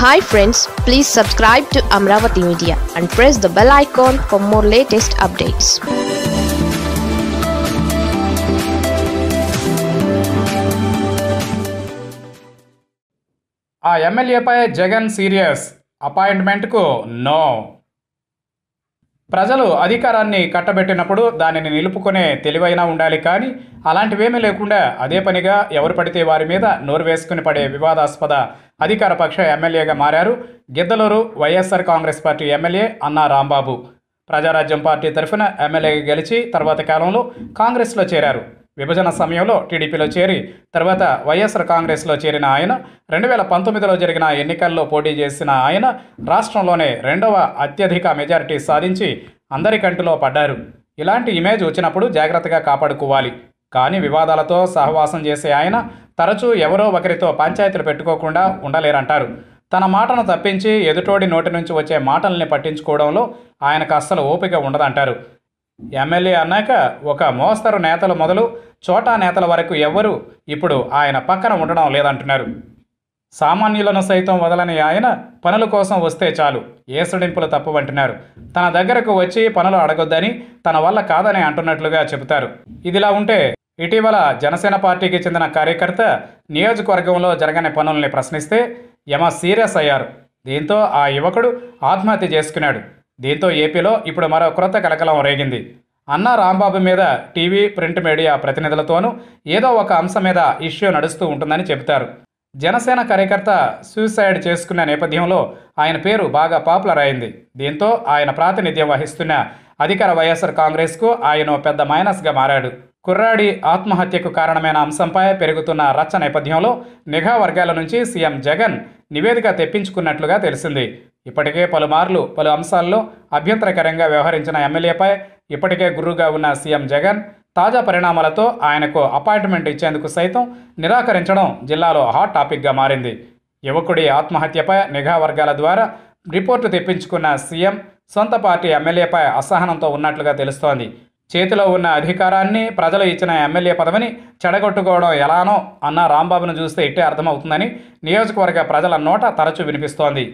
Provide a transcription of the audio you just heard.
Hi friends, please subscribe to Amravati Media and press the bell icon for more latest updates. ఆ Jagan. Serious appointment? అపాయింట్మెంట్కు no. ప్రజలు అధికారాన్ని కట్టబెట్టినప్పుడు దానిని నిలుపుకునే తెలివైనా ఉండాలి కానీ అలాంటివేమీ లేకుండా అదే పనిగా ఎవరు పడితే వారి మీద నోరు వేసుకుని పడే వివాదాస్పద అధికారపక్ష ఎమ్మెల్యేగా మారారు Giddalur YSR Congress party MLA Anna Rambabu Prajarajyam party తరఫున ఎమ్మెల్యేగా గెలిచి తర్వాత కాలంలో కాంగ్రెస్లో చేరారు విభజన సమయంలో టీడీపీలో చేరి తర్వాత వైఎస్ఆర్ కాంగ్రెస్లో చేరిన ఆయన రెండు వేల పంతొమ్మిదిలో జరిగిన ఎన్నికల్లో పోటీ చేసిన ఆయన రాష్ట్రంలోనే రెండవ అత్యధిక మెజారిటీ సాధించి అందరి కంటిలో పడ్డారు ఇలాంటి ఇమేజ్ వచ్చినప్పుడు జాగ్రత్తగా కాపాడుకోవాలి కానీ వివాదాలతో సహవాసం చేసే ఆయన తరచూ ఎవరో ఒకరితో పంచాయతీలు పెట్టుకోకుండా ఉండలేరంటారు తన మాటను తప్పించి ఎదుటోడి నోటి నుంచి వచ్చే మాటల్ని పట్టించుకోవడంలో ఆయనకు అస్సలు ఓపిక ఉండదంటారు ఎమ్మెల్యే అన్నాక ఒక మోస్తరు నేతలు మొదలు చోటా నేతల వరకు ఎవ్వరూ ఇప్పుడు ఆయన పక్కన ఉండడం లేదంటున్నారు సామాన్యులను సైతం వదలని ఆయన పనుల కోసం వస్తే చాలు ఏ సడింపులు తప్పవంటున్నారు తన దగ్గరకు వచ్చి పనులు అడగొద్దని తన వల్ల కాదని అంటున్నట్లుగా చెబుతారు ఇదిలా ఉంటే ఇటీవల జనసేన పార్టీకి చెందిన కార్యకర్త నియోజకవర్గంలో జరగని పనుల్ని ప్రశ్నిస్తే యమ సీరియస్ అయ్యారు దీంతో ఆ యువకుడు ఆత్మహత్య చేసుకున్నాడు దీంతో ఏపీలో ఇప్పుడు మరో క్రొత్త కలకలం రేగింది అన్నా రాంబాబు మీద టీవీ ప్రింట్ మీడియా ప్రతినిధులతోనూ ఏదో ఒక అంశం మీద ఇష్యూ నడుస్తూ ఉంటుందని చెబుతారు జనసేన కార్యకర్త సూసైడ్ చేసుకున్న నేపథ్యంలో ఆయన పేరు బాగా పాపులర్ అయింది దీంతో ఆయన ప్రాతినిధ్యం వహిస్తున్న అధికార వైఎస్ఆర్ కాంగ్రెస్కు ఆయన పెద్ద మైనస్గా మారాడు కుర్రాడి ఆత్మహత్యకు కారణమైన అంశంపై పెరుగుతున్న రచ్చ నేపథ్యంలో నిఘా వర్గాల నుంచి సీఎం జగన్ నివేదిక తెప్పించుకున్నట్లుగా తెలిసింది ఇప్పటికే పలుమార్లు పలు అంశాల్లో అభ్యంతరకరంగా వ్యవహరించిన ఎమ్మెల్యేపై ఇప్పటికే గురువుగా ఉన్న సీఎం జగన్ తాజా పరిణామాలతో ఆయనకు అపాయింట్మెంట్ ఇచ్చేందుకు సైతం నిరాకరించడం జిల్లాలో హాట్ టాపిక్గా మారింది యువకుడి ఆత్మహత్యపై నిఘా వర్గాల ద్వారా రిపోర్టు తెప్పించుకున్న సీఎం సొంత పార్టీ ఎమ్మెల్యేపై అసహనంతో ఉన్నట్లుగా తెలుస్తోంది చేతిలో ఉన్న అధికారాన్ని ప్రజలు ఇచ్చిన ఎమ్మెల్యే పదవిని చెడగొట్టుకోవడం ఎలానో అన్న రాంబాబును చూస్తే ఇట్టే అర్థమవుతుందని నియోజకవర్గ ప్రజల నోట తరచూ వినిపిస్తోంది